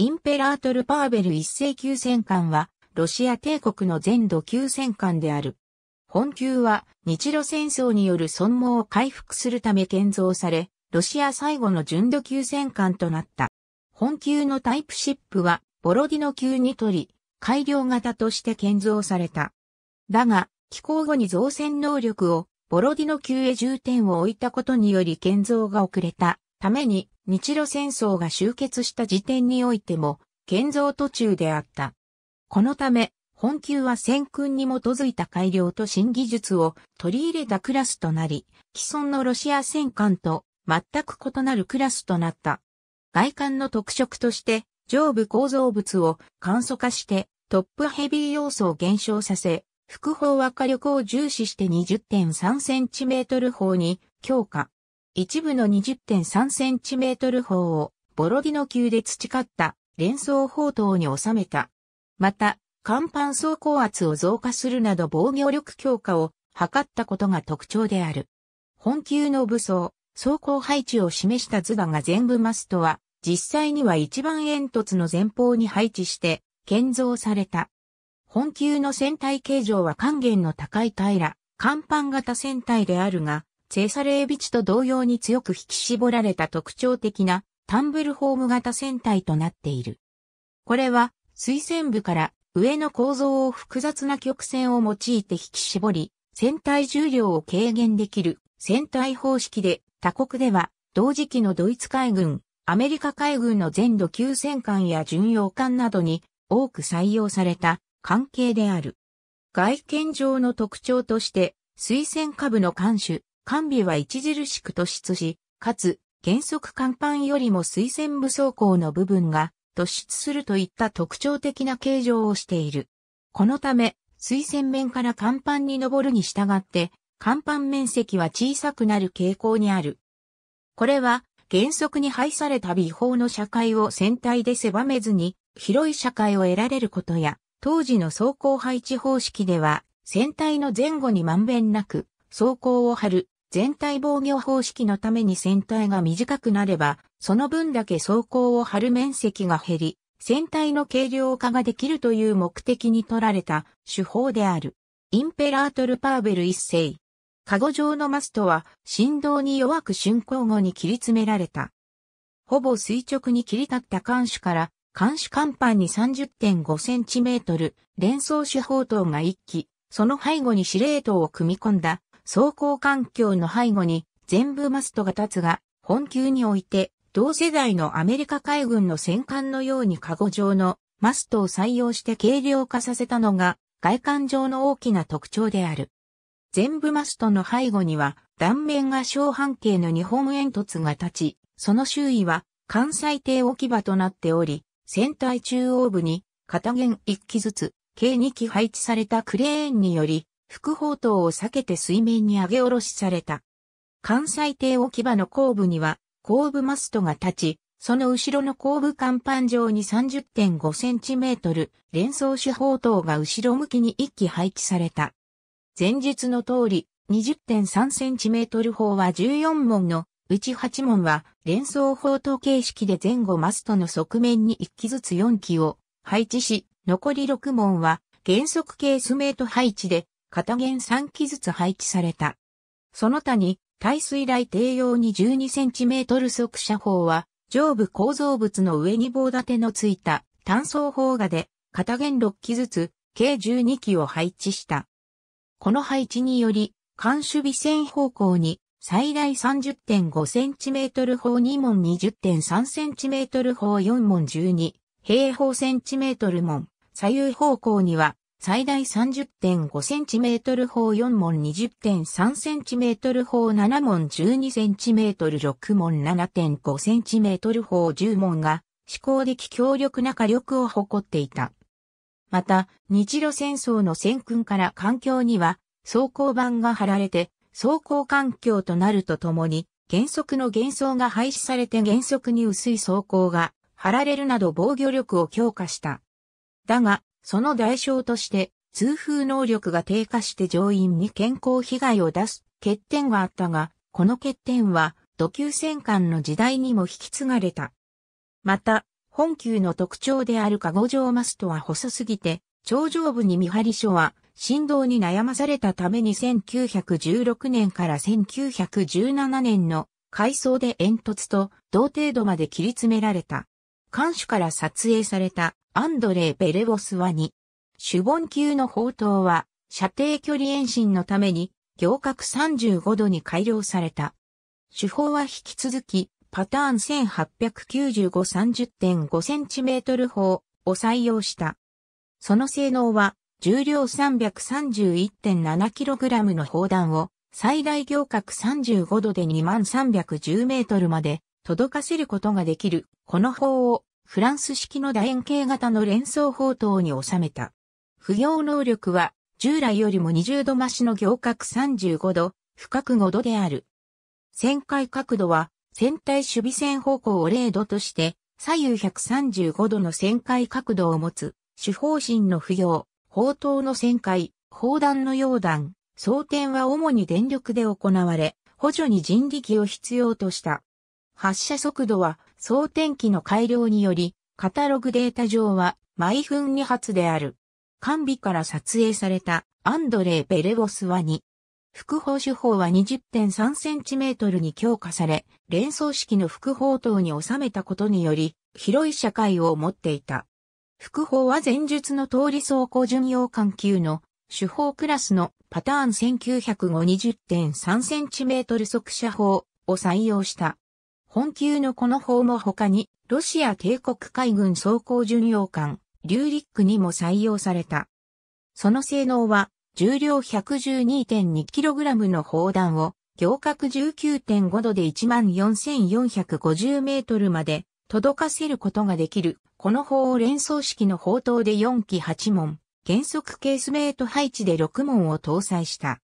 インペラートル・パーベル一世級戦艦は、ロシア帝国の全土級戦艦である。本級は、日露戦争による損耗を回復するため建造され、ロシア最後の純度級戦艦となった。本級のタイプシップは、ボロディノ級にとり、改良型として建造された。だが、寄港後に造船能力を、ボロディノ級へ重点を置いたことにより建造が遅れたために、日露戦争が終結した時点においても、建造途中であった。このため、本級は戦訓に基づいた改良と新技術を取り入れたクラスとなり、既存のロシア戦艦と全く異なるクラスとなった。外観の特色として、上部構造物を簡素化してトップヘビー要素を減少させ、副砲は火力を重視して 20.3cm 砲に強化。一部の 20.3cm 砲をボロディので培った連装砲塔に収めた。また、甲板装甲圧を増加するなど防御力強化を図ったことが特徴である。本級の武装、装甲配置を示した図画が全部マストは、実際には一番煙突の前方に配置して、建造された。本級の船体形状は還元の高い平、甲板型船体であるが、チェサレービチと同様に強く引き絞られた特徴的なタンブルホーム型船体となっている。これは水船部から上の構造を複雑な曲線を用いて引き絞り、船体重量を軽減できる船体方式で他国では同時期のドイツ海軍、アメリカ海軍の全土級戦艦や巡洋艦などに多く採用された関係である。外見上の特徴として、水船下部の艦首、完備は著しく突出し、かつ、原則甲板よりも水線部装甲の部分が突出するといった特徴的な形状をしている。このため、水線面から甲板に登るに従って、甲板面積は小さくなる傾向にある。これは、原則に配された美法の社会を船体で狭めずに、広い社会を得られることや、当時の走行配置方式では、船体の前後にまんべんなく、走行を張る全体防御方式のために船体が短くなれば、その分だけ走行を張る面積が減り、船体の軽量化ができるという目的に取られた手法である。インペラートル・パーベル一世。カゴ状のマストは振動に弱く竣工後に切り詰められた。ほぼ垂直に切り立った艦首から艦首甲板に 30.5cm 連装手法塔が一機、その背後に司令塔を組み込んだ走行環境の背後に全部マストが立つが、本級において同世代のアメリカ海軍の戦艦のようにカゴ状のマストを採用して軽量化させたのが外観上の大きな特徴である。全部マストの背後には断面が小半径の日本煙突が立ち、その周囲は関西艇置き場となっており、船体中央部に片弦1機ずつ計2機配置されたクレーンにより副砲塔を避けて水面に上げ下ろしされた。関西艇置き場の後部には、後部マストが立ち、その後ろの後部甲板上に30.5センチメートル、連装手砲塔が後ろ向きに1機配置された。前述の通り、20.3センチメートル砲は14門の、うち8門は連装砲塔形式で前後マストの側面に1機ずつ4機を配置し、残り6門は原則ケースメート配置で片弦3機ずつ配置された。その他に、耐水雷低用に 12cm 速射砲は、上部構造物の上に棒立てのついた単装砲画で、片弦6機ずつ、計12機を配置した。この配置により、艦守備線方向に、最大 30.5cm 砲2門 20.3cm 砲4門12、平方センチメートル門、左右方向には最大 30.5cm 砲4門 20.3cm 砲7門 12cm6 門 7.5cm 砲10門が思考的強力な火力を誇っていた。また、日露戦争の戦訓から環境には装甲板が張られて装甲環境となるとともに原則の幻想が廃止されて原則に薄い装甲が張られるなど防御力を強化した。だが、その代償として、通風能力が低下して乗員に健康被害を出す欠点があったが、この欠点は、土級戦艦の時代にも引き継がれた。また、本級の特徴である加護城マストは細すぎて、頂上部に見張り所は、振動に悩まされたために1916年から1917年の改装で煙突と同程度まで切り詰められた。艦首から撮影されたアンドレー・ベレボスワニ。シュボン級の砲塔は射程距離延伸のために行角35度に改良された。手法は引き続きパターン1895 30.5cm 砲を採用した。その性能は重量 331.7kg の砲弾を最大行角35度で2310メートルまで届かせることができる、この法をフランス式の楕円形型の連想砲塔に収めた。不要能力は従来よりも20度増しの行角35度、深く5度である。旋回角度は船体守備線方向を0度として左右135度の旋回角度を持つ、主方針の不要、砲塔の旋回、砲弾の溶弾、装填は主に電力で行われ、補助に人力を必要とした。発射速度は装填機の改良により、カタログデータ上は毎分2発である。完備から撮影されたアンドレー・ベレゴスは2。複砲手法は 20.3cm に強化され、連想式の複砲塔に収めたことにより、広い社会を持っていた。複砲は前述の通り走行巡洋艦級の手法クラスのパターン1905 20.3cm 速射砲を採用した。本級のこの砲も他に、ロシア帝国海軍装甲巡洋艦、リューリックにも採用された。その性能は、重量 112.2kg の砲弾を、行角19.5度で14,450メートルまで届かせることができる。この砲を連装式の砲塔で4機8門、原則ケースメイト配置で6門を搭載した。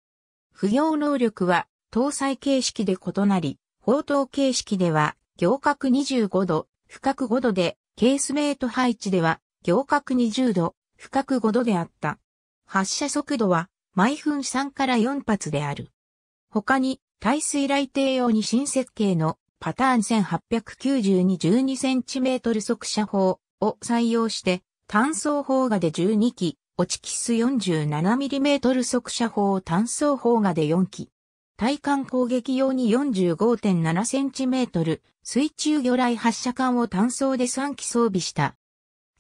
不要能力は搭載形式で異なり、砲塔形式では、行角25度、深角5度で、ケースメイト配置では、行角20度、深角5度であった。発射速度は、毎分3から4発である。他に、耐水雷艇用に新設計のパターン 1892-12cm 速射砲を採用して、単装砲画で12機、落ちキス 47mm 速射砲単装砲画で4機、対艦攻撃用に 45.7cm 水中魚雷発射管を単装で3機装備した。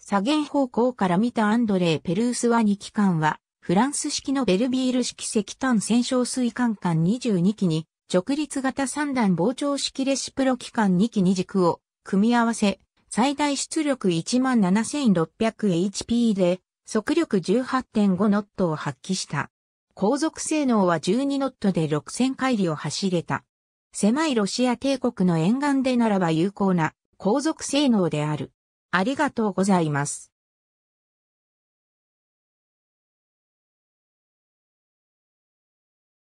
左舷方向から見たアンドレー・ペルースワニ機関は、フランス式のベルビール式石炭戦勝水管管22機に、直立型3段膨張式レシプロ機関2機2軸を組み合わせ、最大出力 17,600HP で、速力18.5ノットを発揮した。航続性能は12ノットで6000海里を走れた。狭いロシア帝国の沿岸でならば有効な航続性能である。ありがとうございます。